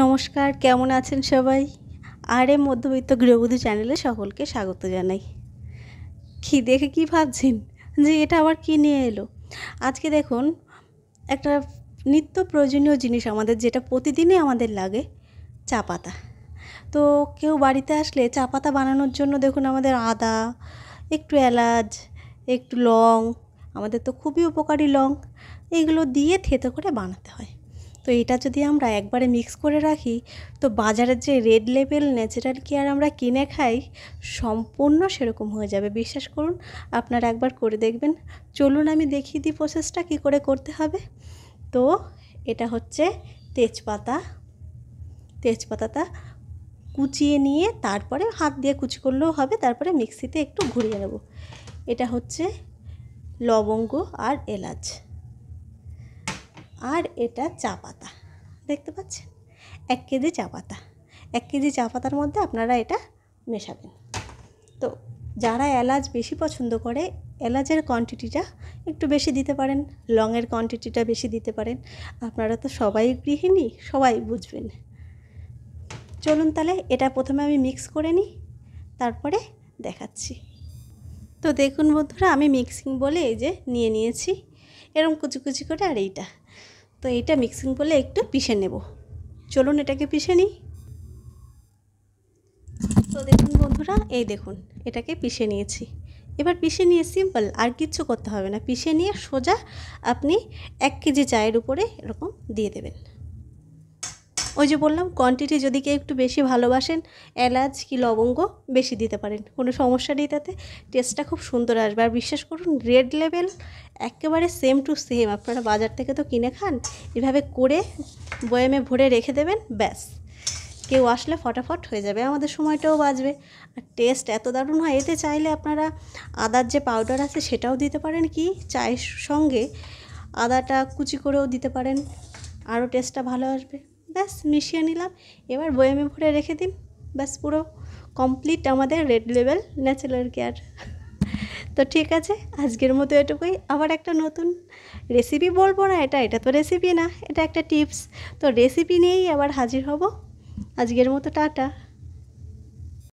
নমস্কার কেমন আছেন সবাই আর মধ্যবিত্ত গৃহবধূ চ্যানেলে সকলকে স্বাগত জানাই কি দেখে কি ভাবছেন যে এটা আবার কি নিয়ে এলো আজকে দেখুন একটা নিত্য প্রয়োজনীয় জিনিস আমাদের যেটা প্রতিদিনই আমাদের লাগে চা পাতা তো কেউ বাড়িতে আসলে চা পাতা বানানোর জন্য দেখুন আমাদের আদা একটু এলাচ একটু লং আমাদের তো খুবই উপকারী লং এগুলো দিয়ে থেতো করে বানাতে হয় তো এটা যদি আমরা একবারে মিক্স করে রাখি তো বাজারের যে রেড লেভেল ন্যাচারাল কেয়ার আমরা কিনে খাই সম্পূর্ণ সেরকম হয়ে যাবে বিশ্বাস করুন আপনারা একবার করে দেখবেন চলুন আমি দেখিয়ে দিই প্রসেসটা কী করে করতে হবে তো এটা হচ্ছে তেজপাতা তেজপাতাটা কুচিয়ে নিয়ে তারপরে হাত দিয়ে কুচি করলেও হবে তারপরে মিক্সিতে একটু ঘুরিয়ে নেব এটা হচ্ছে লবঙ্গ আর এলাচ আর এটা চা পাতা দেখতে পাচ্ছেন এক কেজি চা পাতা এক কেজি চা পাতার মধ্যে আপনারা এটা মেশাবেন তো যারা এলাচ বেশি পছন্দ করে এলাচের কোয়ান্টিটিটা একটু বেশি দিতে পারেন লংয়ের কোয়ান্টিটিটা বেশি দিতে পারেন আপনারা তো সবাই গৃহিণী সবাই বুঝবেন চলুন তাহলে এটা প্রথমে আমি মিক্স করে নিই তারপরে দেখাচ্ছি তো দেখুন বন্ধুরা আমি মিক্সিং বলে এই যে নিয়ে নিয়েছি এরম কুচি কুচি করে আর এইটা তো এটা মিক্সিং বলে একটু পিষে নেব চলুন এটাকে পিষে নিই তো দেখুন বন্ধুরা এই দেখুন এটাকে পিষে নিয়েছি এবার পিষে নিয়ে সিম্পল আর কিচ্ছু করতে হবে না পিষে নিয়ে সোজা আপনি এক কেজি চায়ের উপরে এরকম দিয়ে দেবেন ওই যে বললাম কোয়ান্টিটি যদি কেউ একটু বেশি ভালোবাসেন এলাচ কি লবঙ্গ বেশি দিতে পারেন কোনো সমস্যা নেই তাতে টেস্টটা খুব সুন্দর আসবে আর বিশ্বাস করুন রেড লেভেল একেবারে সেম টু সেম আপনারা বাজার থেকে তো কিনে খান এভাবে করে বয়ামে ভরে রেখে দেবেন ব্যাস কেউ আসলে ফটাফট হয়ে যাবে আমাদের সময়টাও বাঁচবে আর টেস্ট এত দারুণ হয় এতে চাইলে আপনারা আদার যে পাউডার আছে সেটাও দিতে পারেন কি চায়ের সঙ্গে আদাটা কুচি করেও দিতে পারেন আরও টেস্টটা ভালো আসবে ব্যাস মিশিয়ে নিলাম এবার বয়ামে ভরে রেখে দিন ব্যাস পুরো কমপ্লিট আমাদের রেড লেভেল ন্যাচারাল কেয়ার তো ঠিক আছে আজকের মতো এটুকুই আবার একটা নতুন রেসিপি বলবো না এটা এটা তো রেসিপি না এটা একটা টিপস তো রেসিপি নিয়েই আবার হাজির হব আজকের মতো টাটা